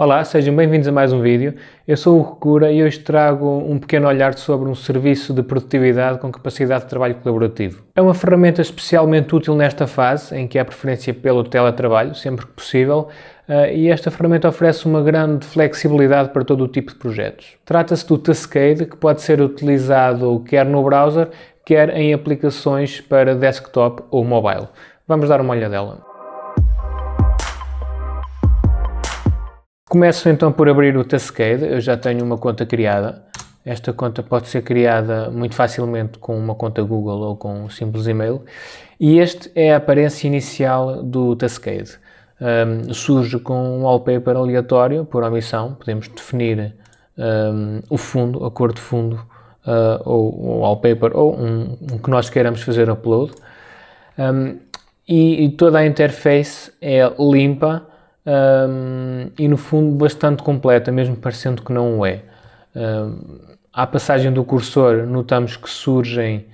Olá, sejam bem-vindos a mais um vídeo. Eu sou o Recura e hoje trago um pequeno olhar sobre um serviço de produtividade com capacidade de trabalho colaborativo. É uma ferramenta especialmente útil nesta fase, em que há é preferência pelo teletrabalho, sempre que possível, eh, e esta ferramenta oferece uma grande flexibilidade para todo o tipo de projetos. Trata-se do Taskade, que pode ser utilizado quer no browser, quer em aplicações para desktop ou mobile. Vamos dar uma Nela. Começo então por abrir o Tascade, eu já tenho uma conta criada. Esta conta pode ser criada muito facilmente com uma conta Google ou com um simples e-mail. E este é a aparência inicial do Tascade. Um, surge com um wallpaper aleatório, por omissão, podemos definir um, o fundo, a cor de fundo, uh, ou um wallpaper, ou um, um, que nós queiramos fazer upload. E, e, toda a interface é limpa, um, e no fundo bastante completa, mesmo parecendo que não o é. Um, à passagem do cursor, notamos que surgem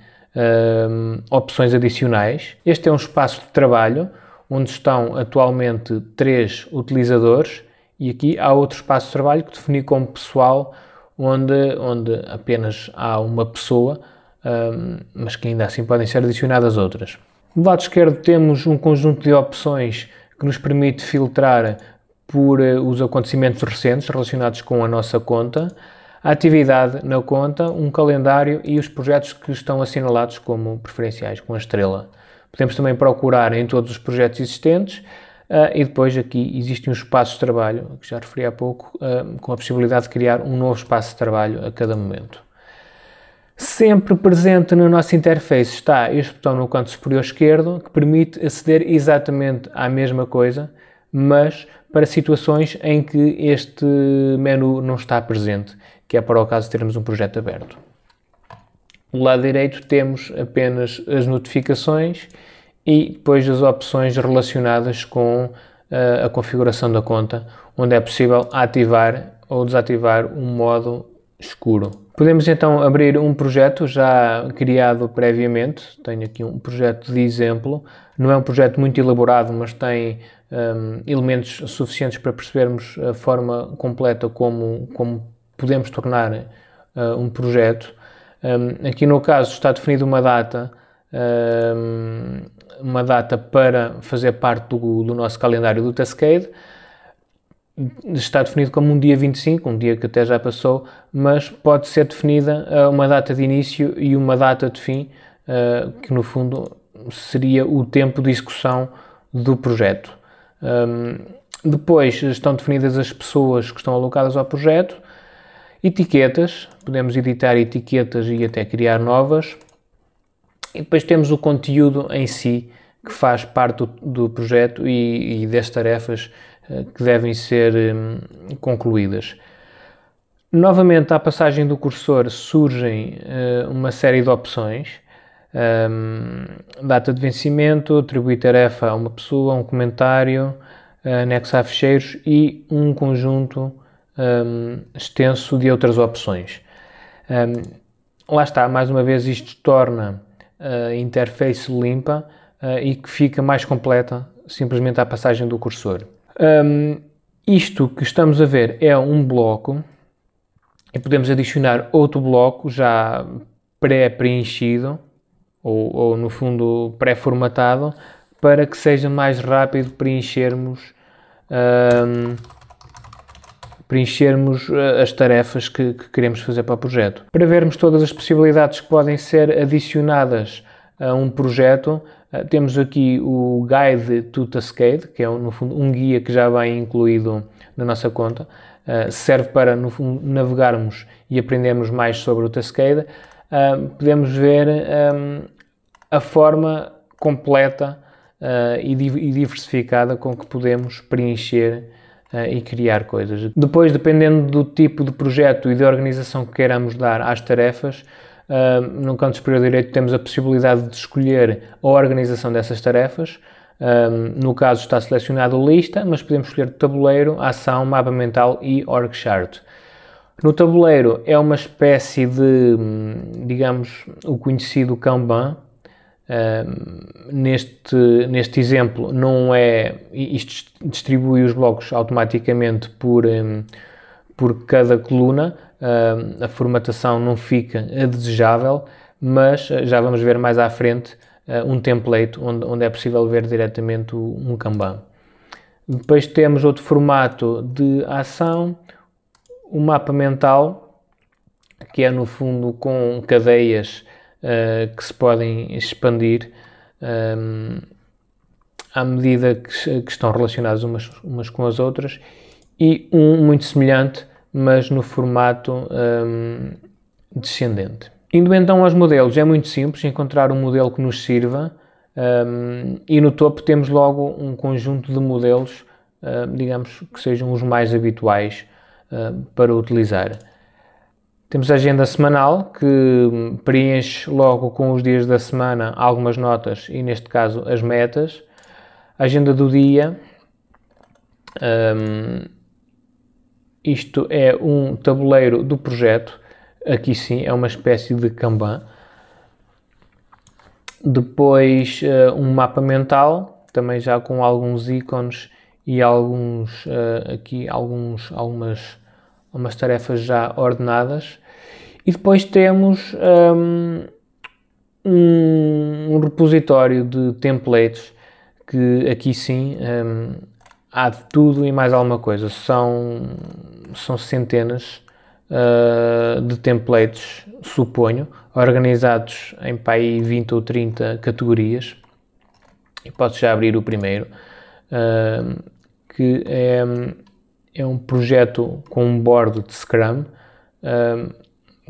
um, opções adicionais. Este é um espaço de trabalho onde estão atualmente três utilizadores e aqui há outro espaço de trabalho que defini como pessoal, onde, onde apenas há uma pessoa, um, mas que ainda assim podem ser adicionadas outras. Do lado esquerdo temos um conjunto de opções que nos permite filtrar por eh, os acontecimentos recentes relacionados com a nossa conta, a atividade na conta, um calendário e os projetos que estão assinalados como preferenciais, com a estrela. Podemos também procurar em todos os projetos existentes uh, e depois aqui existem os espaços de trabalho, que já referi há pouco, uh, com a possibilidade de criar um novo espaço de trabalho a cada momento. Sempre presente na nossa interface está este botão no canto superior esquerdo, que permite aceder exatamente à mesma coisa, mas para situações em que este menu não está presente, que é para o caso de termos um projeto aberto. Do lado direito temos apenas as notificações e depois as opções relacionadas com eh, a configuração da conta, onde é possível ativar ou desativar um modo escuro. Podemos então abrir um projeto já criado previamente. Tenho aqui um projeto de exemplo. Não é um projeto muito elaborado, mas tem um, elementos suficientes para percebermos a forma completa como, como podemos tornar uh, um projeto. Um, aqui no caso está definida uma data, um, uma data para fazer parte do, do nosso calendário do Tascade está definido como um dia 25, um dia que até já passou, mas pode ser definida eh, uma data de início e uma data de fim, eh, que no fundo seria o tempo de execução do projeto. Ehm, depois estão definidas as pessoas que estão alocadas ao projeto, etiquetas, podemos editar etiquetas e até criar novas, e depois temos o conteúdo em si, que faz parte do, do projeto e, e das tarefas eh, que devem ser hum, concluídas. Novamente, à passagem do cursor surgem uh, uma série de opções. Um, data de vencimento, atribuir tarefa a uma pessoa, um comentário, uh, eh, anexar ficheiros e um conjunto um, extenso de outras opções. Um, lá está, mais uma vez, isto torna a interface limpa uh, e que fica mais completa simplesmente à passagem do cursor. Um, isto que estamos a ver é um bloco e podemos adicionar outro bloco já pré-preenchido ou, ou, no fundo pré-formatado para que seja mais rápido preenchermos um, preenchermos eh, as tarefas que, que, queremos fazer para o projeto. Para vermos todas as possibilidades que podem ser adicionadas um projeto. Ah, temos aqui o Guide to Tascade, que é no fundo um guia que já vem incluído na nossa conta. Ah, serve para no fundo navegarmos e aprendermos mais sobre o Cascade. Ah, podemos ver a forma completa e diversificada com que podemos preencher e criar coisas. Depois, dependendo do tipo de projeto e de organização que queiramos dar às tarefas, Uh, no canto superior direito temos a possibilidade de escolher a organização dessas tarefas. Um, no caso está selecionado lista, mas podemos escolher tabuleiro, ação, mapa mental e org chart. No tabuleiro é uma espécie de, digamos, o conhecido Kanban. Um, neste, neste exemplo, não é. Isto distribui os blocos automaticamente por, um, por cada coluna, uh, a formatação não fica a desejável, mas eh, já vamos ver mais à frente uh, um template onde, onde é possível ver diretamente um Kanban. Depois temos outro formato de ação, o um mapa mental, que é no fundo com cadeias uh, que se podem expandir um, à medida que, que, estão relacionadas umas, umas com as outras, e um muito semelhante mas no formato um, descendente. Indo então aos modelos, é muito simples encontrar um modelo que nos sirva um, e no topo temos logo um conjunto de modelos, uh, digamos que sejam os mais habituais uh, para utilizar. Temos a agenda semanal que preenche logo com os dias da semana algumas notas e, neste caso, as metas. agenda do dia, um, isto é um tabuleiro do projeto. Aqui sim é uma espécie de Kanban. Depois uh, um mapa mental, também já com alguns ícones e alguns uh, aqui alguns, algumas, algumas tarefas já ordenadas. E depois temos ehm, um, um repositório de templates que aqui sim um, ehm, há de tudo e mais alguma coisa. São são centenas uh, de templates, suponho, organizados em pai 20 ou 30 categorias. E posso já abrir o primeiro, uh, que é, é um projeto com um bordo de Scrum, uh,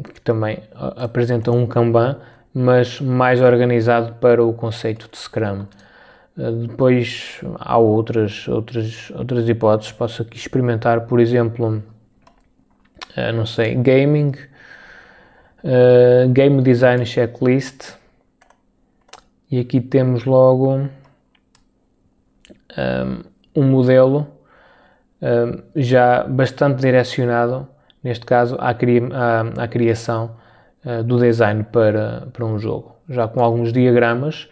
que também apresenta um Kanban, mas mais organizado para o conceito de Scrum. Eh, depois há outras, outras, outras hipóteses. Posso aqui experimentar, por exemplo, eh, não sei, gaming, eh, game design checklist. E aqui temos logo ehm, um modelo ehm, já bastante direcionado, neste caso, à, à, à criação do design para, para um jogo, já com alguns diagramas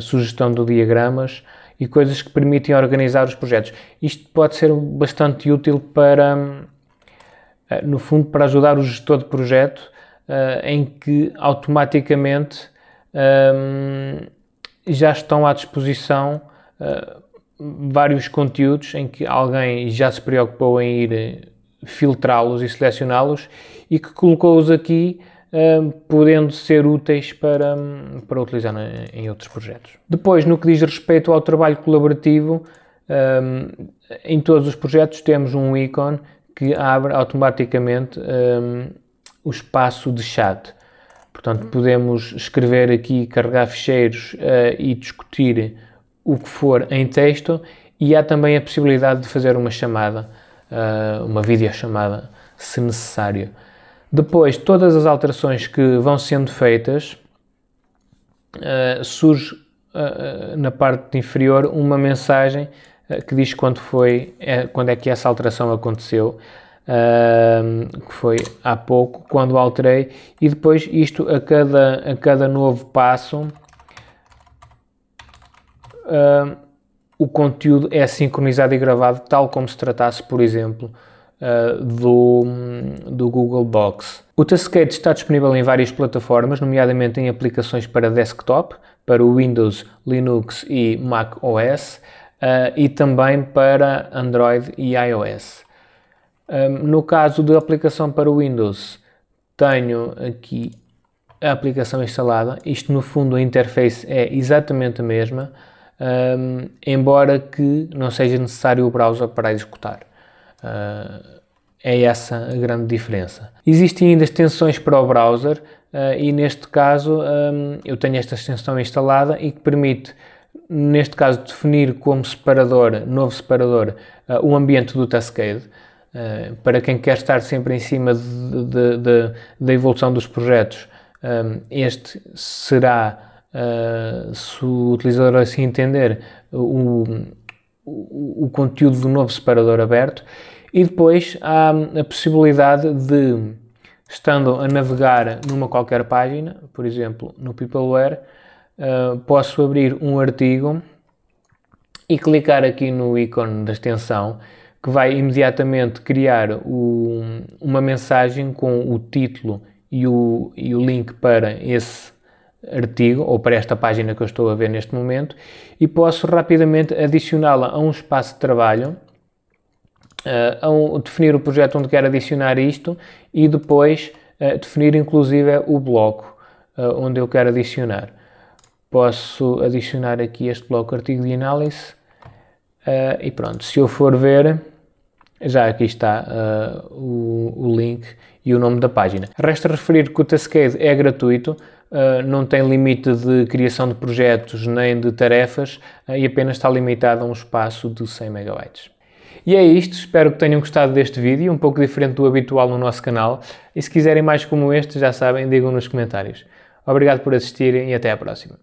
sugestão de diagramas e coisas que permitem organizar os projetos. Isto pode ser bastante útil para, hum, eh, no fundo, para ajudar o gestor de projeto eh, em que automaticamente hum, já estão à disposição eh, vários conteúdos em que alguém já se preocupou em ir filtrá-los e selecioná-los e que colocou-os aqui podendo ser úteis para, hum, para utilizar em, em outros projetos. Depois, no que diz respeito ao trabalho colaborativo, um, em todos os projetos temos um ícone que abre automaticamente um, o espaço de chat. Portanto, podemos escrever aqui, carregar ficheiros uh, e discutir o que for em texto e há também a possibilidade de fazer uma chamada, uh, uma videochamada, se necessário. Depois, todas as alterações que vão sendo feitas, uh, surge uh, na parte inferior uma mensagem uh, que diz quando, foi, é, quando é que essa alteração aconteceu, que foi há pouco, quando alterei, e depois isto a cada, a cada novo passo o conteúdo é sincronizado e gravado, tal como se tratasse, por exemplo, eh, do, do Google Docs. O Tascade está disponível em várias plataformas, nomeadamente em aplicações para desktop, para Windows, Linux e Mac OS, uh, eh, e também para Android e iOS. Um, ehm, no caso da aplicação para Windows, tenho aqui a aplicação instalada. Isto, no fundo, a interface é exatamente a mesma, um, ehm, embora que não seja necessário o browser para executar. Uh, é essa a grande diferença. Existem ainda extensões para o browser uh, e neste caso um, ah, eu tenho esta extensão instalada e que permite, neste caso, definir como separador, novo separador, uh, o ambiente do Tascade. Uh, para quem quer estar sempre em cima da evolução dos projetos, um, este será, se o utilizador assim entender, o, o, o conteúdo do novo separador aberto e depois há a possibilidade de, estando a navegar numa qualquer página, por exemplo, no Peopleware, uh, posso abrir um artigo e clicar aqui no ícone da extensão que vai imediatamente criar o, uma mensagem com o título e o, e o link para esse artigo ou para esta página que eu estou a ver neste momento e posso rapidamente adicioná-la a um espaço de trabalho, uh, um, definir o projeto onde quero adicionar isto e depois uh, definir inclusive o bloco uh, onde eu quero adicionar. Posso adicionar aqui este bloco artigo de análise e pronto, se eu for ver, já aqui está o, o link e o nome da página. Resta referir que o Tascade é gratuito, ah, não tem limite de criação de projetos nem de tarefas uh, e apenas está limitado a um espaço de 100 MB. E é isto, espero que tenham gostado deste vídeo, um pouco diferente do habitual no nosso canal. E se quiserem mais como este, já sabem, digam nos comentários. Obrigado por assistirem e até à próxima.